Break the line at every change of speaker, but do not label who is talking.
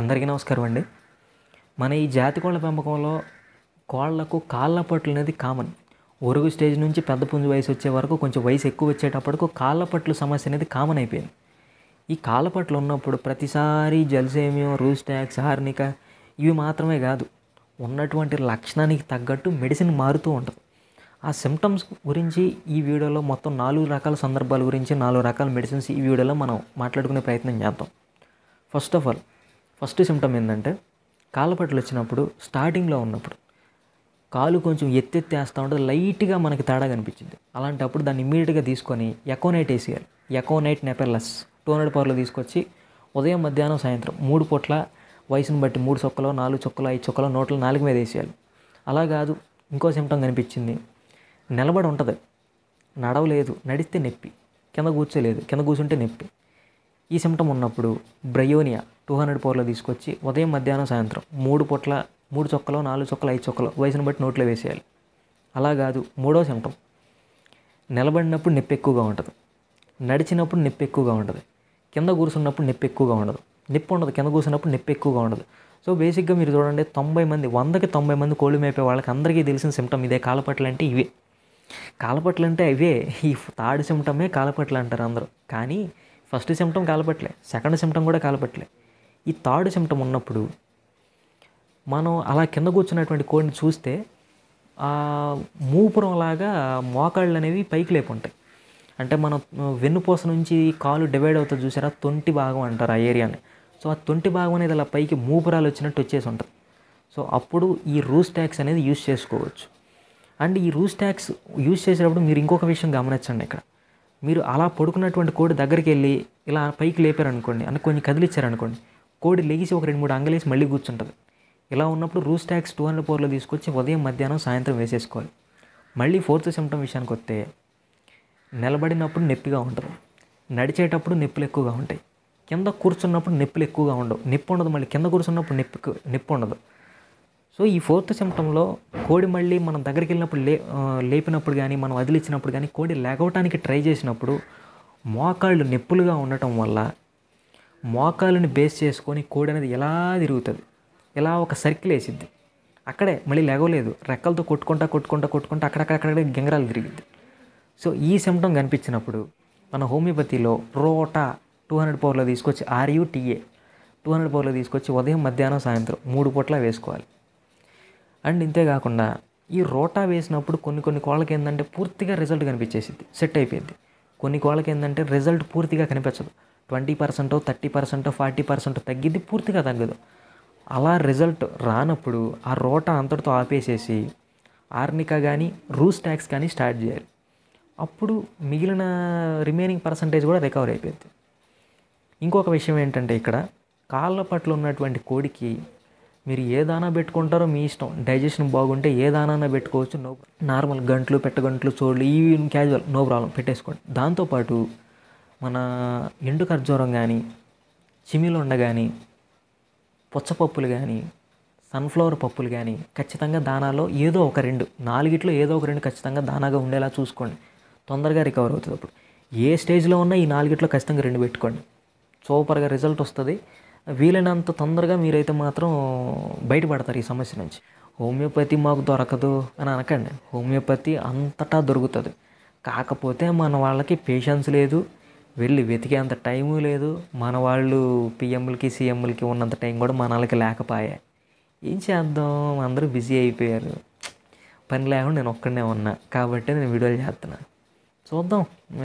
అందరికీ నమస్కారం అండి మన ఈ జాతి కోళ్ళ పెంపకంలో కోళ్లకు కాళ్ళ పట్లు అనేది కామన్ ఒరుగు స్టేజ్ నుంచి పెద్ద పుంజు వయసు వచ్చే వరకు కొంచెం వయసు ఎక్కువ వచ్చేటప్పటికు కాళ్ళ పట్లు సమస్య అనేది కామన్ అయిపోయింది ఈ కాళ్ళ పట్లు ఉన్నప్పుడు ప్రతిసారి జల్సేమియో రూస్టాక్స్ హార్నిక ఇవి మాత్రమే కాదు ఉన్నటువంటి లక్షణానికి తగ్గట్టు మెడిసిన్ మారుతూ ఉంటుంది ఆ సిమ్టమ్స్ గురించి ఈ వీడియోలో మొత్తం నాలుగు రకాల సందర్భాల గురించి నాలుగు రకాల మెడిసిన్స్ ఈ వీడియోలో మనం మాట్లాడుకునే ప్రయత్నం చేద్దాం first of all first symptom ఏంటంటే కాళ్ళపట్లు వచ్చినప్పుడు స్టార్టింగ్లో ఉన్నప్పుడు కాలు కొంచెం వేస్తూ ఉంటుంది లైట్గా మనకి తేడా కనిపించింది అలాంటప్పుడు దాన్ని ఇమీడియట్గా తీసుకొని ఎకోనైట్ వేసేయాలి ఎకోనైట్ నెపెర్లస్ టూ హండ్రెడ్ పవర్లో తీసుకొచ్చి ఉదయం మధ్యాహ్నం సాయంత్రం మూడు పూట్ల వయసును బట్టి మూడు చొక్కలో నాలుగు చొక్కలో ఐదు చొక్కలో నోట్ల నాలుగు మీద వేసేయాలి అలా కాదు ఇంకో సిమ్టం కనిపించింది నిలబడి ఉంటుంది నడవలేదు నడిస్తే నొప్పి కింద కూర్చోలేదు కింద కూర్చుంటే నొప్పి ఈ సిమ్టం ఉన్నప్పుడు బ్రయోనియా టూ హండ్రెడ్ పోర్లో తీసుకొచ్చి ఉదయం మధ్యాహ్నం సాయంత్రం మూడు పొట్ల మూడు చొక్కలో నాలుగు చొక్కలు ఐదు చొక్కలు వయసును బట్టి నోట్లో వేసేయాలి అలా కాదు మూడో సెంటం నిలబడినప్పుడు నొప్పి ఎక్కువగా ఉంటుంది నడిచినప్పుడు నొప్పి ఎక్కువగా ఉంటుంది కింద కూర్చున్నప్పుడు నొప్పి ఎక్కువగా ఉండదు నొప్పి ఉండదు కింద కూర్చున్నప్పుడు నొప్పి ఎక్కువగా ఉండదు సో బేసిక్గా మీరు చూడండి తొంభై మంది వందకి తొంభై మంది కోళ్ళు మేపే వాళ్ళకి అందరికీ తెలిసిన సిమ్టమ్ ఇదే కాలపట్లు అంటే ఇవే కాలపట్లు అంటే ఇవే ఈ థర్డ్ సిమ్టమే కాలపట్లు అంటారు అందరూ కానీ ఫస్ట్ సిమ్టమ్ కాలపట్లే సెకండ్ సిమ్టమ్ కూడా కాలపట్లే ఈ తాడు చెమటం ఉన్నప్పుడు మనం అలా కింద కూర్చున్నటువంటి కోడిని చూస్తే మూపురంలాగా మోకాళ్ళు అనేవి పైకి లేపు ఉంటాయి అంటే మనం వెన్నుపూస నుంచి కాలు డివైడ్ అవుతుంది చూసారా తొంటి భాగం అంటారు ఆ ఏరియాని సో ఆ తొంటి భాగం అనేది అలా పైకి మూపురాలు వచ్చినట్టు వచ్చేసి ఉంటుంది సో అప్పుడు ఈ రూస్ ట్యాక్స్ అనేది యూజ్ చేసుకోవచ్చు అండ్ ఈ రూస్ ట్యాక్స్ యూజ్ చేసేటప్పుడు మీరు ఇంకొక విషయం గమనించండి ఇక్కడ మీరు అలా పడుకున్నటువంటి కోడి దగ్గరికి వెళ్ళి ఇలా పైకి లేపారనుకోండి అని కొన్ని కదిలిచ్చారనుకోండి కోడి లేచి ఒక రెండు మూడు అంగలేసి మళ్ళీ కూర్చుంటుంది ఇలా ఉన్నప్పుడు రూస్ ట్యాక్స్ టూ హండ్రెడ్ ఫోర్లో తీసుకొచ్చి ఉదయం మధ్యాహ్నం సాయంత్రం వేసేసుకోవాలి మళ్ళీ ఫోర్త్ సిమ్టమ్ విషయానికి వస్తే నిలబడినప్పుడు నొప్పిగా ఉంటుంది నడిచేటప్పుడు నొప్పులు ఎక్కువగా ఉంటాయి కింద కూర్చున్నప్పుడు నొప్పులు ఎక్కువగా ఉండవు నొప్పి ఉండదు మళ్ళీ కింద కూర్చున్నప్పుడు నొప్పి నొప్పి ఉండదు సో ఈ ఫోర్త్ సిమ్టంలో కోడి మళ్ళీ మనం దగ్గరికి వెళ్ళినప్పుడు లే లేపినప్పుడు కానీ మనం వదిలిచ్చినప్పుడు కానీ కోడి లేకవటానికి ట్రై చేసినప్పుడు మోకాళ్ళు నొప్పులుగా ఉండటం వల్ల మోకాళ్ళని బేస్ చేసుకొని కోడి అనేది ఎలా తిరుగుతుంది ఎలా ఒక సర్కిల్ వేసిద్ది అక్కడే మళ్ళీ లేగలేదు రెక్కలతో కొట్టుకుంటా కొట్టుకుంటా కొట్టుకుంటా అక్కడక్కడక్కడ గింగరాలు తిరిగిద్ది సో ఈ సిమ్టమ్ కనిపించినప్పుడు మన హోమియోపతిలో రోటా టూ హండ్రెడ్ పవర్లో తీసుకొచ్చి ఆర్యుటిఏ టూ హండ్రెడ్ పవర్లో తీసుకొచ్చి ఉదయం మధ్యాహ్నం సాయంత్రం మూడు పూట్ల వేసుకోవాలి అండ్ ఇంతేకాకుండా ఈ రోటా వేసినప్పుడు కొన్ని కొన్ని కోళ్ళకి ఏంటంటే పూర్తిగా రిజల్ట్ కనిపించేసింది సెట్ అయిపోయింది కొన్ని కోళ్ళకి ఏంటంటే రిజల్ట్ పూర్తిగా కనిపించదు ట్వంటీ పర్సెంటో థర్టీ పర్సెంటో ఫార్టీ పర్సెంటో తగ్గిద్ది పూర్తిగా తగ్గదు అలా రిజల్ట్ రానప్పుడు ఆ రోట అంతటితో ఆపేసేసి ఆర్నికా కానీ రూస్ ట్యాక్స్ కానీ స్టార్ట్ చేయాలి అప్పుడు మిగిలిన రిమైనింగ్ పర్సంటేజ్ కూడా రికవర్ అయిపోయింది ఇంకొక విషయం ఏంటంటే ఇక్కడ కాళ్ళ పట్ల ఉన్నటువంటి కోడికి మీరు ఏ దానా పెట్టుకుంటారో మీ ఇష్టం డైజెషన్ బాగుంటే ఏ దానా పెట్టుకోవచ్చు నో నార్మల్ గంటలు పెట్టగంటలు చోళ్ళు ఇవి క్యాజువల్ నో ప్రాబ్లం పెట్టేసుకోండి దాంతోపాటు మన ఎండు ఖర్జూరం కానీ చిమిలుండ కానీ పుచ్చపప్పులు కానీ సన్ఫ్లవర్ పప్పులు కానీ ఖచ్చితంగా దానాలో ఏదో ఒక రెండు నాలుగిట్లో ఏదో ఒక రెండు ఖచ్చితంగా దానాగా ఉండేలా చూసుకోండి తొందరగా రికవర్ అవుతుంది అప్పుడు ఏ స్టేజ్లో ఉన్నా ఈ నాలుగిట్లో ఖచ్చితంగా రెండు పెట్టుకోండి సూపర్గా రిజల్ట్ వస్తుంది వీలైనంత తొందరగా మీరైతే మాత్రం బయటపడతారు ఈ సమస్య నుంచి హోమియోపతి మాకు దొరకదు అని అనకండి హోమియోపతి అంతటా దొరుకుతుంది కాకపోతే మన వాళ్ళకి పేషెన్స్ లేదు వెళ్ళి వెతికేంత టైము లేదు మన వాళ్ళు పిఎంలకి సీఎంలకి ఉన్నంత టైం కూడా మన వాళ్ళకి ఏం చేద్దాం అందరూ బిజీ అయిపోయారు పని లేకుండా నేను ఒక్కడనే ఉన్నా కాబట్టి నేను వీడియోలు చేస్తున్నా చూద్దాం